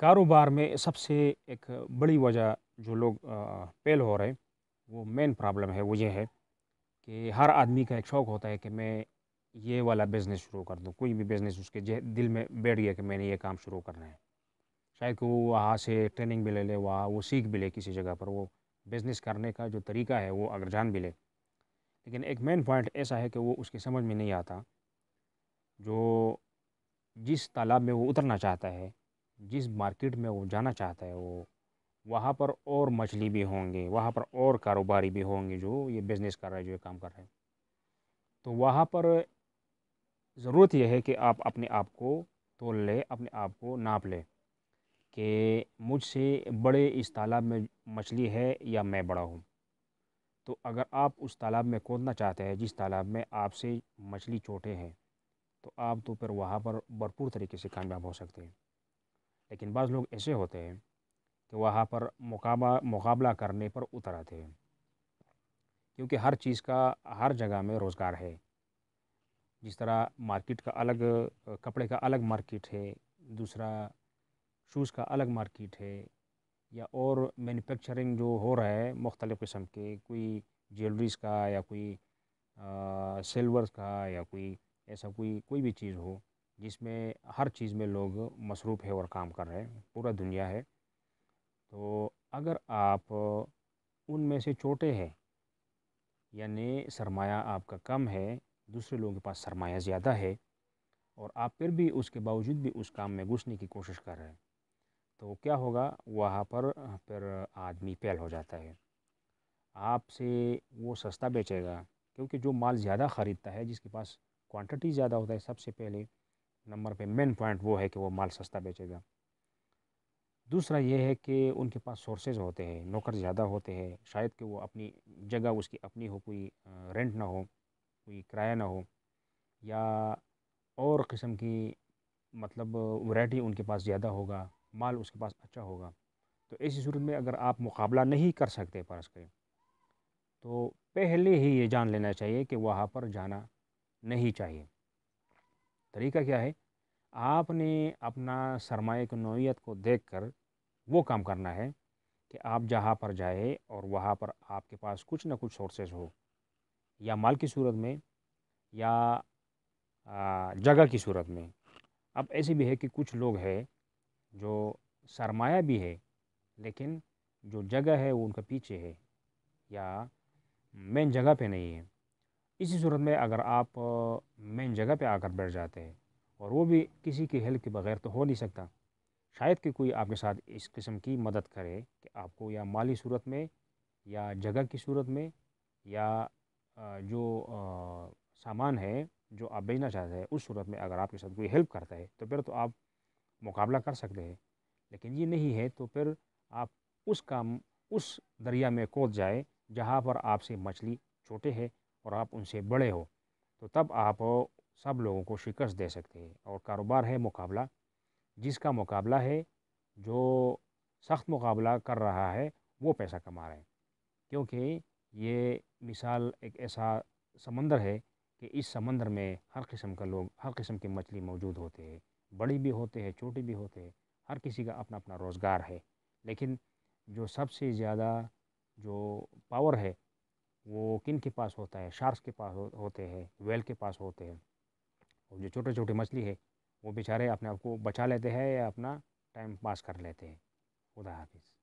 कारोबार में सबसे एक बड़ी वजह जो लोग फेल हो रहे हैं वो मेन प्रॉब्लम है वो ये है कि हर आदमी का एक शौक़ होता है कि मैं ये वाला बिज़नेस शुरू कर दूँ कोई भी बिज़नेस उसके दिल में बैठ गया कि मैंने ये काम शुरू करना है शायद कि वो वहाँ से ट्रेनिंग भी ले ले वहाँ वो सीख भी ले किसी जगह पर वो बिज़नेस करने का जो तरीका है वो अगर जान भी ले लेकिन एक मेन पॉइंट ऐसा है कि वो उसके समझ में नहीं आता जो जिस तालाब में वो उतरना चाहता है जिस मार्केट में वो जाना चाहता है वो वहाँ पर और मछली भी होंगे वहाँ पर और कारोबारी भी होंगे जो ये बिज़नेस कर रहे जो ये काम कर रहे तो वहाँ पर ज़रूरत यह है कि आप अपने आप को तोल ले अपने आप को नाप ले कि मुझसे बड़े इस तालाब में मछली है या मैं बड़ा हूँ तो अगर आप उस तालाब में कूदना चाहते हैं जिस तालाब में आपसे मछली छोटे हैं तो आप तो फिर वहाँ पर भरपूर तरीके से कामयाब हो सकते हैं लेकिन बाज़ लोग ऐसे होते हैं कि वहाँ पर मुकाबला मुकाबला करने पर उतर आते हैं क्योंकि हर चीज़ का हर जगह में रोज़गार है जिस तरह मार्केट का अलग कपड़े का अलग मार्केट है दूसरा शूज़ का अलग मार्केट है या और मैन्युफैक्चरिंग जो हो रहा है मुख्तलिफ़ किस्म के कोई ज्वेलरीज़ का या कोई सिल्वर का या कोई ऐसा कोई कोई भी चीज़ हो जिसमें हर चीज़ में लोग मसरूफ़ है और काम कर रहे हैं पूरा दुनिया है तो अगर आप उनमें से छोटे हैं यानी सरमाया आपका कम है दूसरे लोगों के पास सरमाया ज़्यादा है और आप फिर भी उसके बावजूद भी उस काम में घुसने की कोशिश कर रहे हैं तो क्या होगा वहाँ पर फिर आदमी फेल हो जाता है आपसे वो सस्ता बेचेगा क्योंकि जो माल ज़्यादा ख़रीदता है जिसके पास क्वांटिटी ज़्यादा होता है सबसे पहले नंबर पे मेन पॉइंट वो है कि वो माल सस्ता बेचेगा दूसरा ये है कि उनके पास सोर्सेज होते हैं नौकर ज़्यादा होते हैं शायद कि वो अपनी जगह उसकी अपनी हो कोई रेंट ना हो कोई किराया ना हो या और किस्म की मतलब वैरायटी उनके पास ज़्यादा होगा माल उसके पास अच्छा होगा तो ऐसी सूरत में अगर आप मुकाबला नहीं कर सकते परस के तो पहले ही ये जान लेना चाहिए कि वहाँ पर जाना नहीं चाहिए तरीका क्या है आपने अपना सरमाए की नोयत को देख कर वो काम करना है कि आप जहाँ पर जाए और वहाँ पर आपके पास कुछ ना कुछ सोर्सेज हो या माल की सूरत में या जगह की सूरत में अब ऐसे भी है कि कुछ लोग हैं जो सरमाया भी है लेकिन जो जगह है वो उनका पीछे है या मेन जगह पे नहीं है इसी सूरत में अगर आप मेन जगह पे आकर बैठ जाते हैं और वो भी किसी की हेल्प के बगैर तो हो नहीं सकता शायद कि कोई आपके साथ इस किस्म की मदद करे कि आपको या माली सूरत में या जगह की सूरत में या जो सामान है जो आप बेचना चाहते हैं उस सूरत में अगर आपके साथ कोई हेल्प करता है तो फिर तो आप मुकाबला कर सकते हैं लेकिन ये नहीं है तो फिर आप उस काम उस दरिया में कूद जाए जहाँ पर आपसे मछली छोटे है और आप उनसे बड़े हो तो तब आप सब लोगों को शिकस्त दे सकते हैं और कारोबार है मुकाबला जिसका मुकाबला है जो सख्त मुकाबला कर रहा है वो पैसा कमा रहे हैं क्योंकि ये मिसाल एक ऐसा समंदर है कि इस समंदर में हर किस्म का लोग हर किस्म की मछली मौजूद होते हैं बड़ी भी होते हैं छोटी भी होते हैं हर किसी का अपना अपना रोज़गार है लेकिन जो सबसे ज़्यादा जो पावर है वो किन के पास होता है शार्स के पास होते हैं वेल के पास होते हैं और जो छोटे छोटे मछली है वो बेचारे अपने आप को बचा लेते हैं या अपना टाइम पास कर लेते हैं खुदा हाफिज़